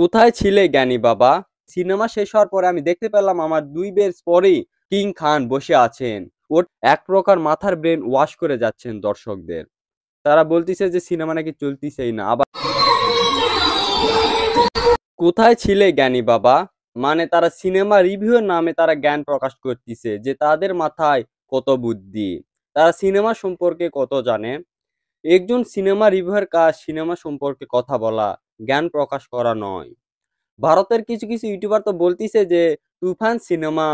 কোথায় ছিলে জ্ঞানী বাবা সিনেমা শেষ হওয়ার পরে আমি দেখতে পেলাম আমার দুই বের পরেই কিং খান বসে আছেন ওর এক প্রকার মাথার ব্রেন ওয়াশ করে যাচ্ছেন দর্শকদের তারা বলতিছে যে সিনেমা নাকি চলতেছেই না আবার কোথায় ছিলে জ্ঞানী বাবা মানে তারা সিনেমা রিভিউর নামে তারা জ্ঞান প্রকাশ করতেছে যে তাদের মাথায় কত বুদ্ধি তারা সিনেমা সম্পর্কে কত জানে একজন সিনেমা রিভিউর কাজ সিনেমা সম্পর্কে কথা বলা জ্ঞান প্রকাশ করা নয় ভারতের কিছু কিছু ইউটিউবার তো বলতিছে যে তুফান সিনেমা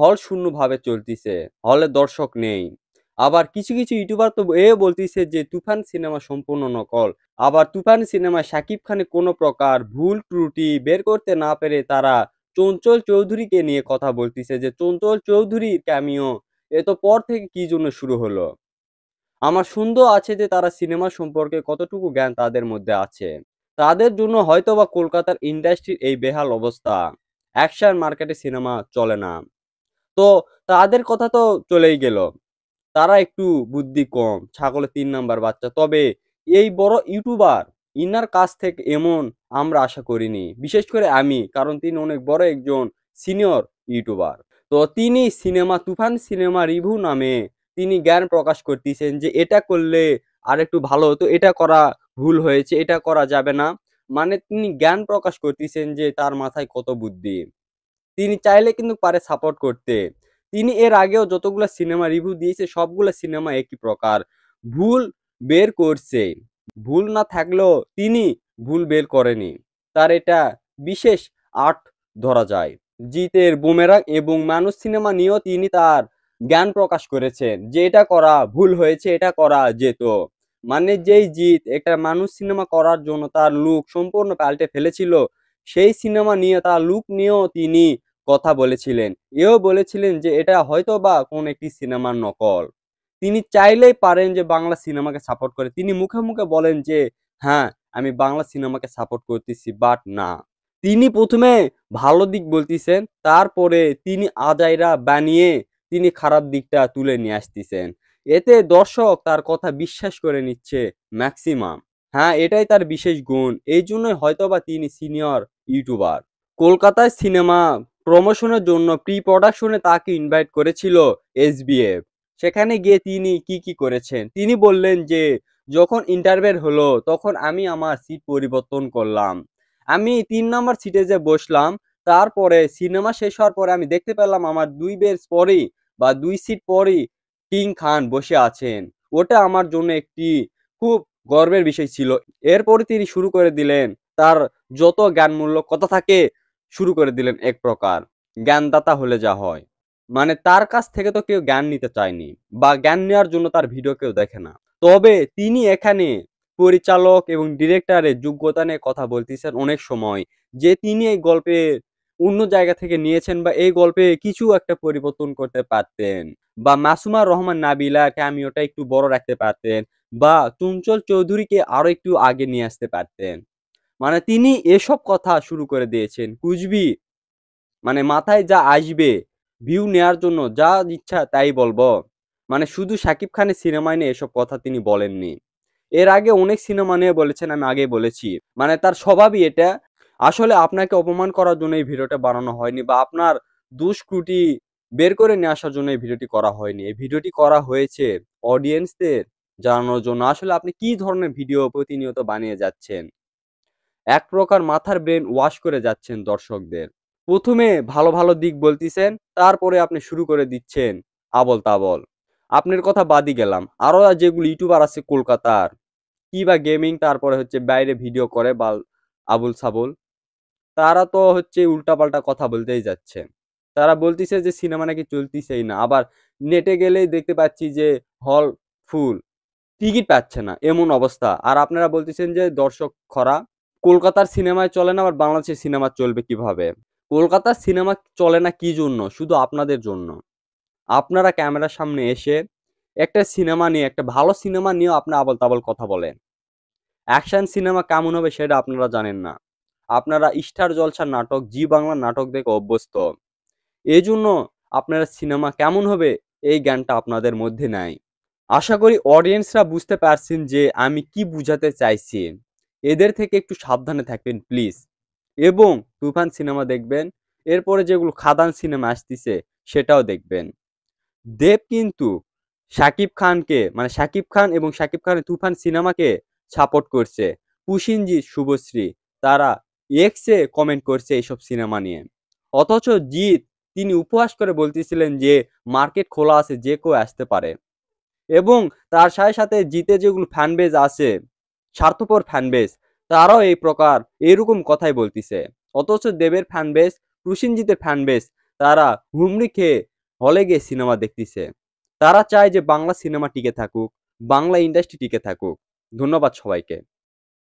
হল শূন্যভাবে চলতিছে হলে দর্শক নেই আবার কিছু কিছু ইউটিউবার তো এ বলতিছে যে তুফান সিনেমা সম্পূর্ণ নকল আবার তুফান সিনেমায় শাকিব খানে কোনো প্রকার ভুল ত্রুটি বের করতে না পেরে তারা চঞ্চল চৌধুরীকে নিয়ে কথা বলতিছে যে চঞ্চল চৌধুরীর ক্যামিও এত পর থেকে কি জন্য শুরু হলো আমার সুন্দর আছে যে তারা সিনেমা সম্পর্কে কতটুকু জ্ঞান তাদের মধ্যে আছে তাদের জন্য হয়তোবা কলকাতার ইন্ডাস্ট্রির এই বেহাল অবস্থা অ্যাকশন মার্কেটে সিনেমা চলে না তো তাদের কথা তো চলেই গেল তারা একটু বুদ্ধি কম ছাগলে তিন নাম্বার বাচ্চা তবে এই বড় ইউটিউবার ইনার কাছ থেকে এমন আমরা আশা করিনি বিশেষ করে আমি কারণ তিনি অনেক বড় একজন সিনিয়র ইউটিউবার তো তিনি সিনেমা তুফান সিনেমা রিভিউ নামে তিনি জ্ঞান প্রকাশ করতেছেন যে এটা করলে আর একটু ভালো হতো এটা করা ভুল হয়েছে এটা করা যাবে না মানে তিনি জ্ঞান প্রকাশ করতেছেন যে তার মাথায় কত বুদ্ধি তিনি চাইলে কিন্তু পারে সাপোর্ট করতে তিনি এর আগেও যতগুলো সিনেমা রিভিউ দিয়েছে সবগুলো সিনেমা একই প্রকার ভুল বের করছে ভুল না থাকলেও তিনি ভুল বের করেনি তার এটা বিশেষ আর্ট ধরা যায় জিতের বুমেরাং এবং মানুষ সিনেমা নিয়েও তিনি তার জ্ঞান প্রকাশ করেছেন যে এটা করা ভুল হয়েছে এটা করা যেত মানে যেই জিৎ একটা মানুষ সিনেমা করার জন্য তার লুক সম্পূর্ণ পাল্টে ফেলেছিল সেই সিনেমা নিয়ে তার লুক নিয়েও তিনি কথা বলেছিলেন এও বলেছিলেন যে এটা হয়তো বা কোন একটি সিনেমার নকল তিনি চাইলেই পারেন যে বাংলা সিনেমাকে সাপোর্ট করে তিনি মুখে মুখে বলেন যে হ্যাঁ আমি বাংলা সিনেমাকে সাপোর্ট করতেছি বাট না তিনি প্রথমে ভালো দিক বলতেছেন তারপরে তিনি আজাইরা বানিয়ে তিনি খারাপ দিকটা তুলে নিয়ে আসতেছেন এতে দর্শক তার কথা বিশ্বাস করে নিচ্ছে ম্যাক্সিমাম হ্যাঁ এটাই তার বিশেষ গুণ এই জন্যই হয়তোবা তিনি সিনিয়র ইউটিউবার কলকাতায় সিনেমা প্রমোশনের জন্য প্রি প্রোডাকশনে তাকে ইনভাইট করেছিল এসবিএফ সেখানে গিয়ে তিনি কি কি করেছেন তিনি বললেন যে যখন ইন্টারভিউ হলো তখন আমি আমার সিট পরিবর্তন করলাম আমি তিন নম্বর সিটে যে বসলাম তারপরে সিনেমা শেষ হওয়ার পরে আমি দেখতে পেলাম আমার দুই বেস পরেই বা দুই সিট পরেই কিং খান বসে আছেন ওটা আমার জন্য একটি খুব গর্বের বিষয় ছিল এরপরে তিনি শুরু করে দিলেন তার যত জ্ঞানমূল্য কথা থাকে শুরু করে দিলেন এক প্রকার জ্ঞানদাতা হলে যা হয় মানে তার কাছ থেকে তো কেউ জ্ঞান নিতে চায়নি বা জ্ঞান নেওয়ার জন্য তার ভিডিও কেউ দেখে না তবে তিনি এখানে পরিচালক এবং ডিরেক্টরের যোগ্যতা নিয়ে কথা বলতেছেন অনেক সময় যে তিনি এই গল্পের অন্য জায়গা থেকে নিয়েছেন বা এই গল্পে কিছু একটা পরিবর্তন করতে পারতেন বা মাসুমা রহমান নাবিলা ওটা একটু বড় রাখতে পারতেন বা তুঞ্চল চৌধুরীকে আরো একটু আগে নিয়ে আসতে পারতেন মানে তিনি এসব কথা শুরু করে দিয়েছেন কুজবি মানে মাথায় যা আসবে ভিউ নেয়ার জন্য যা ইচ্ছা তাই বলবো মানে শুধু সাকিব খানের সিনেমায় নিয়ে এসব কথা তিনি বলেননি এর আগে অনেক সিনেমা নিয়ে বলেছেন আমি আগে বলেছি মানে তার স্বভাবই এটা আসলে আপনাকে অপমান করার জন্য এই ভিডিওটা বানানো হয়নি বা আপনার দুষ্কুটি বের করে নিয়ে আসার জন্য এই ভিডিওটি করা হয়নি এই ভিডিওটি করা হয়েছে অডিয়েন্সদের জানানোর জন্য আসলে আপনি কি ধরনের ভিডিও প্রতিনিয়ত বানিয়ে যাচ্ছেন এক প্রকার মাথার ব্রেন ওয়াশ করে যাচ্ছেন দর্শকদের প্রথমে ভালো ভালো দিক বলতেছেন তারপরে আপনি শুরু করে দিচ্ছেন আবল তাবল আপনার কথা বাদই গেলাম আরও যেগুলো ইউটিউবার আছে কলকাতার কি বা গেমিং তারপরে হচ্ছে বাইরে ভিডিও করে বা আবুল সাবুল তারা তো হচ্ছে উল্টাপাল্টা কথা বলতেই যাচ্ছে তারা বলতেছে যে সিনেমা নাকি চলতেছেই না আবার নেটে গেলেই দেখতে পাচ্ছি যে হল ফুল টিকিট পাচ্ছে না এমন অবস্থা আর আপনারা বলতেছেন যে দর্শক খরা কলকাতার সিনেমায় চলে না আবার বাংলাদেশের সিনেমা চলবে কিভাবে কলকাতার সিনেমা চলে না কি জন্য শুধু আপনাদের জন্য আপনারা ক্যামেরার সামনে এসে একটা সিনেমা নিয়ে একটা ভালো সিনেমা নিয়েও আপনি আবল তাবল কথা বলেন অ্যাকশন সিনেমা কেমন হবে সেটা আপনারা জানেন না আপনারা স্টার জলসার নাটক জি বাংলার নাটক দেখে অভ্যস্ত এই জন্য আপনারা সিনেমা কেমন হবে এই জ্ঞানটা আপনাদের মধ্যে নাই আশা করি অডিয়েন্সরা বুঝতে পারছেন যে আমি কি বুঝাতে চাইছি এদের থেকে একটু সাবধানে থাকবেন প্লিজ এবং তুফান সিনেমা দেখবেন এরপরে যেগুলো খাদান সিনেমা আসতেছে সেটাও দেখবেন দেব কিন্তু শাকিব খানকে মানে শাকিব খান এবং শাকিব খানের তুফান সিনেমাকে সাপোর্ট করছে পুশিনজি শুভশ্রী তারা এক্সে কমেন্ট করছে এইসব সিনেমা নিয়ে অথচ জিৎ তিনি উপহাস করে বলতেছিলেন যে মার্কেট খোলা আছে যে কেউ আসতে পারে এবং তার সাথে সাথে জিতে যেগুলো ফ্যানবেজ আছে স্বার্থপর ফ্যানবেজ তারাও এই প্রকার এরকম কথাই বলতিছে অথচ দেবের ফ্যানবেজ প্রসেনজিতের ফ্যানবেজ তারা হুমড়ি খেয়ে হলে গিয়ে সিনেমা দেখতেছে তারা চায় যে বাংলা সিনেমা টিকে থাকুক বাংলা ইন্ডাস্ট্রি টিকে থাকুক ধন্যবাদ সবাইকে